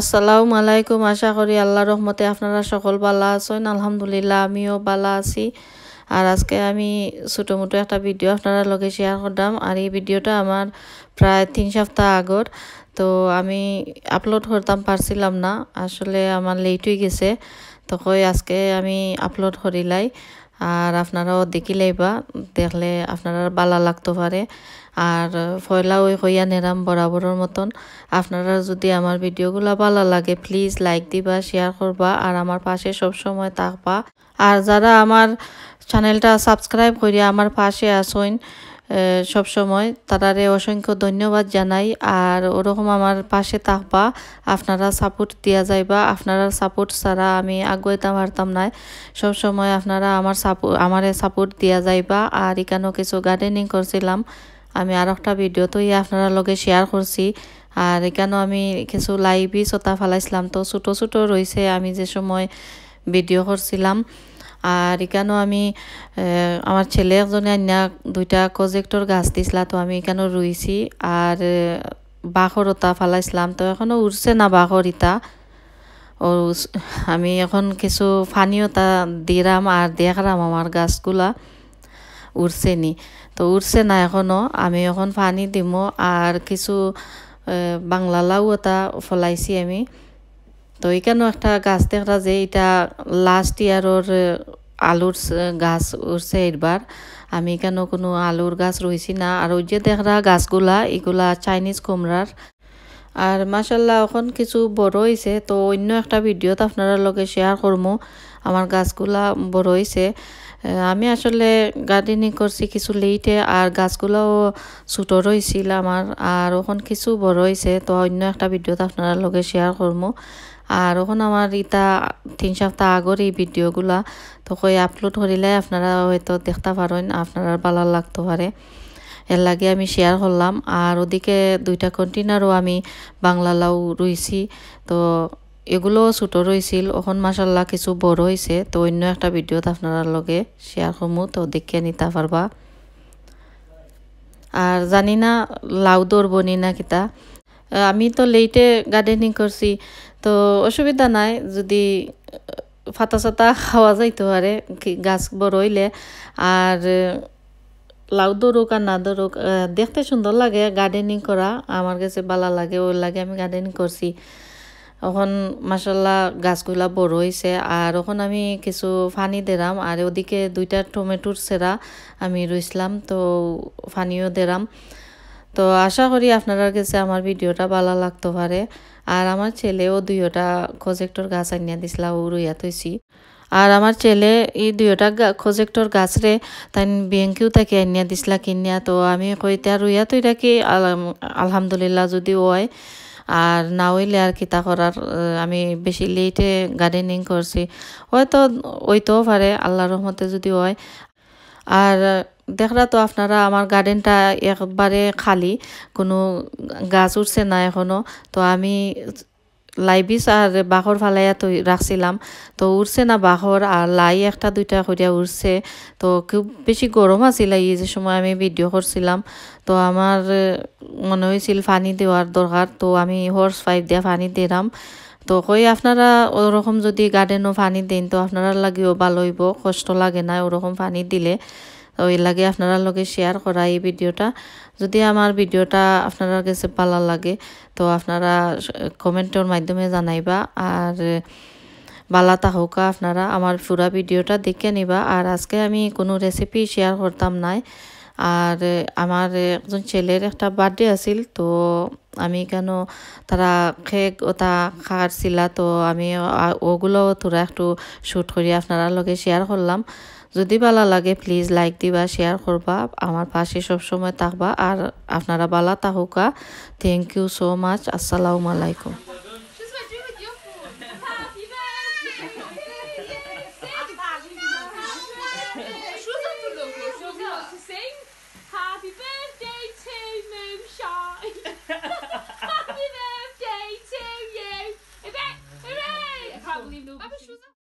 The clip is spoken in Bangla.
আসসালামু আলাইকুম আশা করি আল্লাহ রহমতে আপনারা সকল বালা আছেন আলহামদুলিল্লাহ আমিও বালা আছি আর আজকে আমি ছোটো মোটো একটা ভিডিও আপনারা লগে শেয়ার করলাম আর এই ভিডিওটা আমার প্রায় তিন সপ্তাহ আগর তো আমি আপলোড করতাম পারছিলাম না আসলে আমার লেট হয়ে গেছে তো কই আজকে আমি আপলোড করিলাই আর আপনারাও দেখিলেইবা দেখলে আপনারা বালা লাগতে পারে আর ফয়লা ওই হইয়া নেরাম বরাবরের মতন আপনারা যদি আমার ভিডিওগুলো ভালো লাগে প্লিজ লাইক দিবা শেয়ার করবা আর আমার পাশে সবসময় থাকবা আর যারা আমার চ্যানেলটা সাবস্ক্রাইব করিয়া আমার পাশে আসইন সব সময় তারারে অসংখ্য ধন্যবাদ জানাই আর ওরকম আমার পাশে থাকবা আপনারা সাপোর্ট দিয়া যাইবা আপনারা সাপোর্ট ছাড়া আমি আগুয়েতে পারতাম না সময় আপনারা আমার সাপোর্ট আমারে সাপোর্ট দিয়া যাইবা আর এখানেও কিছু গার্ডেনিং করছিলাম আমি আর একটা ভিডিও তো আপনারা লগে শেয়ার করছি আর এখানেও আমি কিছু লাইভই চোতা ফেলাইছিলাম তো ছোটো ছোটো রয়েছে আমি যে সময় ভিডিও করছিলাম আর এখানেও আমি আমার ছেলে একজনে আন্যা দুইটা প্রজেক্টর গাছ দিছিলা তো আমি এখানেও রুইছি আর বাঁখর ওটা ফালাইছিলাম তো এখনও উড়ছে না বাঁখর ইতা ও আমি এখন কিছু ফানিওতা দিলাম আর দেখলাম আমার গাছগুলা উড়ছে নি তো উড়ছে না এখনও আমি এখন পানি দিমো আর কিছু বাংলা লাউ এটা ফলাইছি আমি তো এখানেও একটা গাছ দেখা যে এটা লাস্ট ইয়ারর আলুর গাছ উঠছে এবার আমি এখানেও কোনো আলুর গাছ রয়েছি না আর ওই যে দেখা গাছগুলা এগুলা চাইনিজ কুমড়ার আর মাসাল্লাহ এখন কিছু বড় হয়েছে তো অন্য একটা ভিডিওত আপনারা লগে শেয়ার করবো আমার গাছগুলা বড় হয়েছে আমি আসলে গার্ডেনিং করছি কিছু লেইটে আর গাছগুলাও ছোটো রয়েছিল আমার আর ওখান কিছু বড় হয়েছে তো অন্য একটা ভিডিওতে আপনারা লগে শেয়ার করবো আর ওখানে আমার ইতা তিন সপ্তাহ আগর এই ভিডিওগুলা তো কই আপলোড করিলে আপনারা হয়তো দেখতে পারেন আপনারা ভালো লাগতে পারে এর লাগে আমি শেয়ার করলাম আর ওদিকে দুইটা কন্টেনারও আমি বাংলা লাউ রুইছি তো এগুলো ছোটো রয়েছিল এখন মাসাল্লাহ কিছু বড় হয়েছে তো অন্য একটা ভিডিওত আপনারা লগে শেয়ার করমু তো দেখে নিতে পারবা আর জানি না লাউ দৌড়বনি না কিতা আমি তো লেটে গার্ডেনিং করছি তো অসুবিধা নাই যদি ফাতা সাতা খাওয়া যাইতো আরে গাছ বড় হইলে আর লাউ দৌড়ুক আর না দৌড়ুক দেখতে সুন্দর লাগে গার্ডেনিং করা আমার কাছে ভালো লাগে ওর লাগে আমি গার্ডেনিং করছি এখন মাসাল্লাহ গাছগুলা বড় হয়েছে আর ওখন আমি কিছু ফানি দেরাম আর ওদিকে দুইটা টমেটোর সেরা আমি রইছিলাম তো ফানিও দেরাম তো আশা করি আপনারা কাছে আমার ভিডিওটা ভালো লাগতে পারে আর আমার ছেলেও দুইটা প্রজেক্টর গাছ আনিয়া দিছিলা ও রুইয়া তৈছি আর আমার ছেলে এই দুইটা প্রজেক্টর গাছরে তাই ব্যাংকেও তাকে আনিয়া দিছিলা কিনিয়া তো আমি কইতা রুইয়া তৈরা আলহামদুলিল্লাহ যদি হয় আর না হইলে আর কিতা করার আমি বেশি লেটে গার্ডেনিং করছি হয়তো তো পারে আল্লাহ রহমতে যদি হয় আর দেখরা তো আপনারা আমার গার্ডেনটা একবারে খালি কোনো গাছ উঠছে না এখনও তো আমি লাইবিস আর বাঘর ফালাইয়া তো রাখছিলাম তো উড়ছে না বাঘর আর লাই একটা দুইটা করিয়া উড়ছে তো খুব বেশি গরম আছিল এই যে সময় আমি ভিডিও করছিলাম তো আমার মনে হয়েছিল পানি দেওয়ার দরকার তো আমি হর্স পাইপ দিয়ে পানি দিলাম তো কই আপনারা ওরকম যদি গার্ডেনও পানি দেন তো আপনারা লাগিও ভালো হইব কষ্ট লাগে না ওরকম পানি দিলে তো এই লাগে আপনারা লগে শেয়ার করা এই ভিডিওটা যদি আমার ভিডিওটা আপনারা কাছে ভালো লাগে তো আপনারা কমেন্টের মাধ্যমে জানাইবা আর বালা তাহকা আপনারা আমার পুরা ভিডিওটা দেখে নিবা আর আজকে আমি কোনো রেসিপি শেয়ার করতাম নাই আর আমার একজন ছেলের একটা বার্থডে আছিল তো আমি কেন তারা খেক ওটা খার ছিলা তো আমি ওগুলো তোরা একটু শ্যুট করি আপনারা লগে শেয়ার করলাম যদি ভালো লাগে প্লিজ লাইক দিবা শেয়ার করবা আমার পাশে সবসময় থাকবা আর আপনারা বালা তাহুকা থ্যাংক ইউ সো মাচ আসসালামু আলাইকুম Ah, bah je fais ça